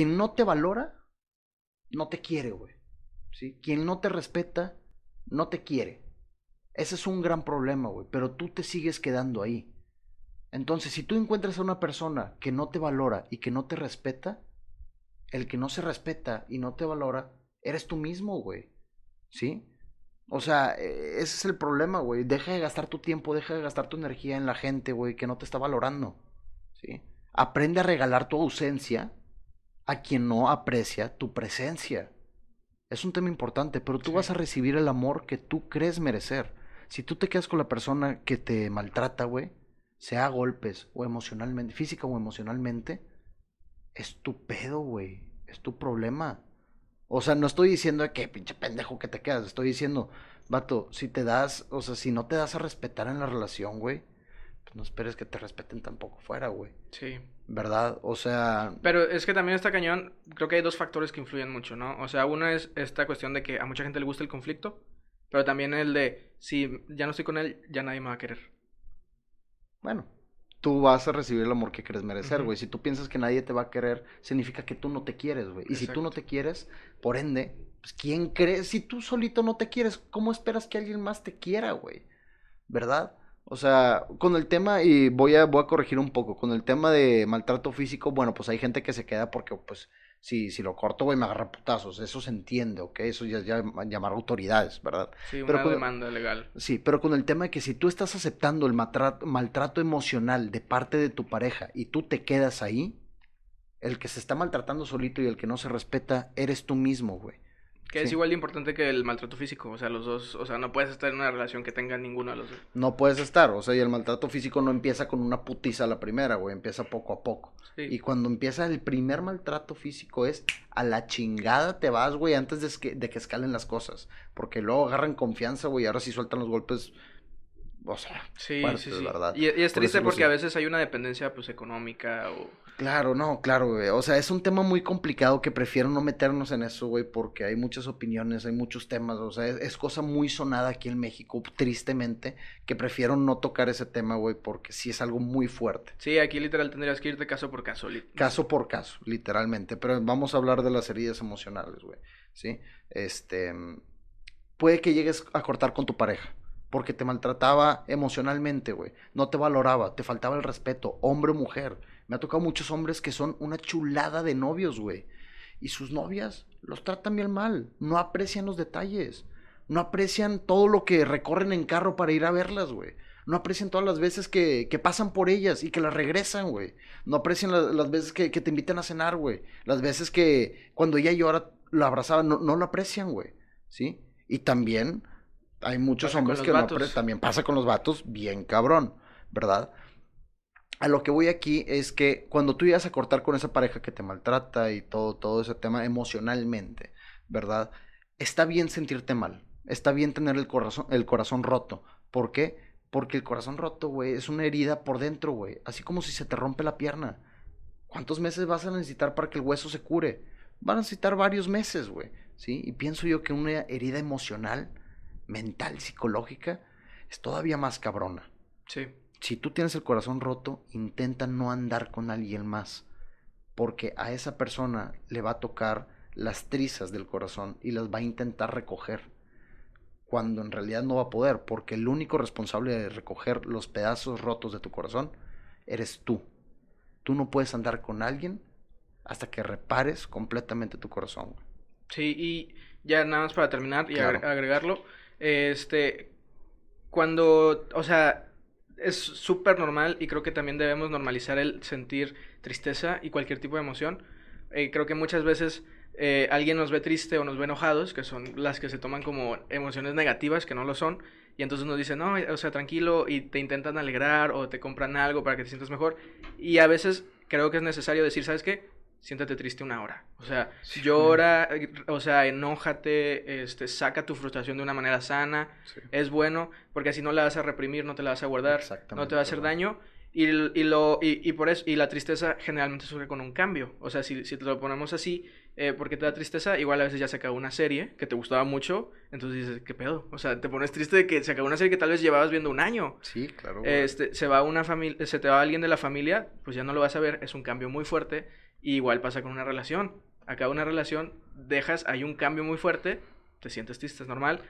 Quien no te valora, no te quiere, güey. ¿Sí? Quien no te respeta, no te quiere. Ese es un gran problema, güey. Pero tú te sigues quedando ahí. Entonces, si tú encuentras a una persona que no te valora y que no te respeta, el que no se respeta y no te valora, eres tú mismo, güey. ¿Sí? O sea, e, ese es el problema, güey. Deja de gastar tu tiempo, deja de gastar tu energía en la gente, güey, que no te está valorando. ¿Sí? Aprende a regalar tu ausencia a quien no aprecia tu presencia. Es un tema importante, pero tú vas a recibir el amor que tú crees merecer. Si tú te quedas con la persona que te maltrata, güey, sea a golpes o emocionalmente, física o emocionalmente, es tu pedo, güey. Es tu problema. O sea, no estoy diciendo que pinche pendejo que te quedas. Estoy diciendo, vato, si te das, o sea, si no te das a respetar en la relación, güey, no esperes que te respeten tampoco fuera, güey. Sí. ¿Verdad? O sea... Pero es que también está cañón, creo que hay dos factores que influyen mucho, ¿no? O sea, uno es esta cuestión de que a mucha gente le gusta el conflicto, pero también el de, si ya no estoy con él, ya nadie me va a querer. Bueno, tú vas a recibir el amor que quieres merecer, güey. Si tú piensas que nadie te va a querer, significa que tú no te quieres, güey. Y si tú no te quieres, por ende, pues, ¿quién crees? Si tú solito no te quieres, ¿cómo esperas que alguien más te quiera, güey? ¿Verdad? O sea, con el tema, y voy a, voy a corregir un poco, con el tema de maltrato físico, bueno, pues hay gente que se queda porque, pues, si, si lo corto, güey, me agarra putazos. Eso se entiende, ¿ok? Eso ya, ya llamar autoridades, ¿verdad? Sí, pero demanda legal. Sí, pero con el tema de que si tú estás aceptando el maltrato, maltrato emocional de parte de tu pareja y tú te quedas ahí, el que se está maltratando solito y el que no se respeta, eres tú mismo, güey. Que es igual de importante que el maltrato físico, o sea, los dos, o sea, no puedes estar en una relación que tenga ninguno de los dos. No puedes estar, o sea, y el maltrato físico no empieza con una putiza la primera, güey, empieza poco a poco. Y cuando empieza el primer maltrato físico es a la chingada te vas, güey, antes de que, de que escalen las cosas, porque luego agarran confianza, güey, y ahora sí sueltan los golpes o sea, sí, sí, sí. ¿verdad? Y, es triste porque a veces hay una dependencia pues económica o Claro, no, claro, güey. O sea, es un tema muy complicado que prefiero no meternos en eso, güey, porque hay muchas opiniones, hay muchos temas. O sea, es, cosa muy sonada aquí en México, tristemente, que prefiero no tocar ese tema, güey, porque sí es algo muy fuerte. Sí, aquí literal tendrías que irte caso por caso. Caso por caso, literalmente. Pero vamos a hablar de las heridas emocionales, güey. ¿Sí? Este. Puede que llegues a cortar con tu pareja porque te maltrataba emocionalmente, güey. No te valoraba, te faltaba el respeto, hombre o mujer. Me ha tocado muchos hombres que son una chulada de novios, güey. Y sus novias los tratan bien mal, no aprecian los detalles, no aprecian todo lo que recorren en carro para ir a verlas, güey. No aprecian todas las veces que, pasan por ellas y que las regresan, güey. No aprecian las veces que, te invitan a cenar, güey. Las veces que cuando ella llora, la abrazaba, no, no lo aprecian, güey. ¿Sí? Y también hay muchos hombres que no también pasa con los vatos, bien cabrón, ¿verdad? A lo que voy aquí es que cuando tú llegas a cortar con esa pareja que te maltrata y todo, todo ese tema emocionalmente, ¿verdad? Está bien sentirte mal, está bien tener el corazón, el corazón roto. ¿Por qué? Porque el corazón roto, güey, es una herida por dentro, güey. Así como si se te rompe la pierna. ¿Cuántos meses vas a necesitar para que el hueso se cure? Van a necesitar varios meses, güey. ¿Sí? Y pienso yo que una herida emocional mental, psicológica, es todavía más cabrona. Sí. Si tú tienes el corazón roto, intenta no andar con alguien más, porque a esa persona le va a tocar las trizas del corazón y las va a intentar recoger, cuando en realidad no va a poder, porque el único responsable de recoger los pedazos rotos de tu corazón eres tú. Tú no puedes andar con alguien hasta que repares completamente tu corazón. Sí, y ya nada más para terminar y agregarlo, este, cuando, o sea, es súper normal y creo que también debemos normalizar el sentir tristeza y cualquier tipo de emoción. Eh, creo que muchas veces eh, alguien nos ve triste o nos ve enojados, que son las que se toman como emociones negativas, que no lo son, y entonces nos dicen, no, o sea, tranquilo, y te intentan alegrar o te compran algo para que te sientas mejor. Y a veces creo que es necesario decir, ¿sabes qué? siéntate triste una hora. O sea, llora, o sea, enójate, este, saca tu frustración de una manera sana. Es bueno, porque así no la vas a reprimir, no te la vas a guardar, no te va a hacer daño. Y, y lo, y, por eso, y la tristeza generalmente surge con un cambio. O sea, si, si te lo ponemos así, eh, porque te da tristeza, igual a veces ya se acabó una serie que te gustaba mucho, entonces dices, ¿qué pedo? O sea, te pones triste de que se acabó una serie que tal vez llevabas viendo un año. Sí, claro. Este, se va una familia, se te va alguien de la familia, pues ya no lo vas a ver, es un cambio muy fuerte igual pasa con una relación. Acá una relación dejas, hay un cambio muy fuerte, te sientes triste, es normal.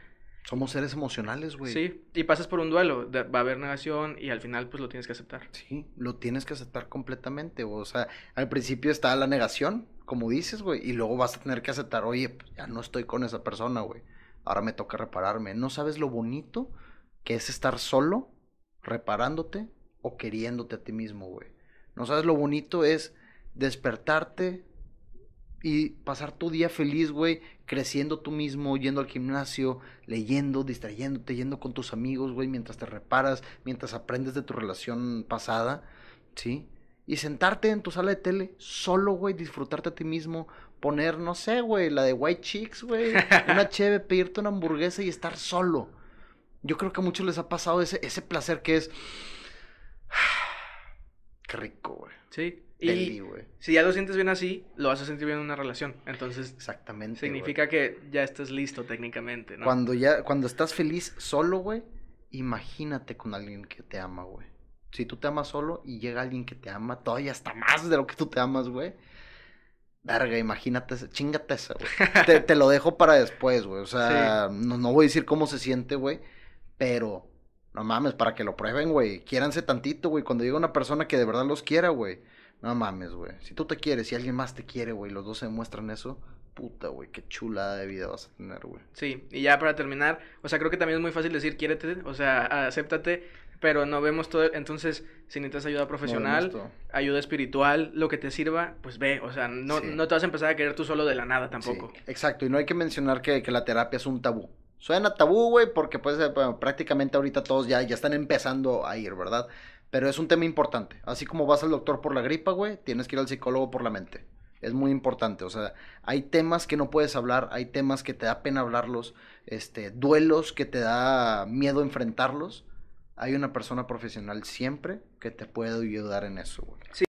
Somos seres emocionales, güey. Sí, y pasas por un duelo, va a haber negación y al final pues lo tienes que aceptar. Sí, lo tienes que aceptar completamente, o sea, al principio está la negación, como dices, güey, y luego vas a tener que aceptar, oye, pues, ya no estoy con esa persona, güey, ahora me toca repararme. No sabes lo bonito que es estar solo, reparándote o queriéndote a ti mismo, güey. No sabes lo bonito es despertarte y pasar tu día feliz, güey, creciendo tú mismo, yendo al gimnasio, leyendo, distrayéndote, yendo con tus amigos, güey, mientras te reparas, mientras aprendes de tu relación pasada, ¿sí? Y sentarte en tu sala de tele, solo, güey, disfrutarte a ti mismo, poner, no sé, güey, la de White Chicks, güey, una cheve, pedirte una hamburguesa y estar solo. Yo creo que a muchos les ha pasado ese, ese placer que es... Qué rico, güey. Sí. Y si ya lo sientes bien así, lo vas a sentir bien en una relación. Entonces, exactamente. Significa que ya estás listo técnicamente, ¿no? Cuando ya cuando estás feliz solo, güey, imagínate con alguien que te ama, güey. Si tú te amas solo y llega alguien que te ama todavía hasta más de lo que tú te amas, güey. Verga, imagínate, chingate eso güey. te, lo dejo para después, güey. O sea, no, voy a decir cómo se siente, güey, pero no mames, para que lo prueben, güey. Quiéranse tantito, güey. Cuando llega una persona que de verdad los quiera, güey no mames, güey. Si tú te quieres si alguien más te quiere, güey, los dos se muestran eso, puta, güey, qué chulada de vida vas a tener, güey. Sí, y ya para terminar, o sea, creo que también es muy fácil decir quiérete, o sea, acéptate, pero no vemos todo, entonces, si necesitas ayuda profesional, ayuda espiritual, lo que te sirva, pues ve, o sea, no, no te vas a empezar a querer tú solo de la nada tampoco. exacto, y no hay que mencionar que, la terapia es un tabú. Suena tabú, güey, porque pues eh, prácticamente ahorita todos ya, ya están empezando a ir, ¿verdad? Pero es un tema importante. Así como vas al doctor por la gripa, güey, tienes que ir al psicólogo por la mente. Es muy importante. O sea, hay temas que no puedes hablar, hay temas que te da pena hablarlos, este, duelos que te da miedo enfrentarlos. Hay una persona profesional siempre que te puede ayudar en eso, güey. Sí.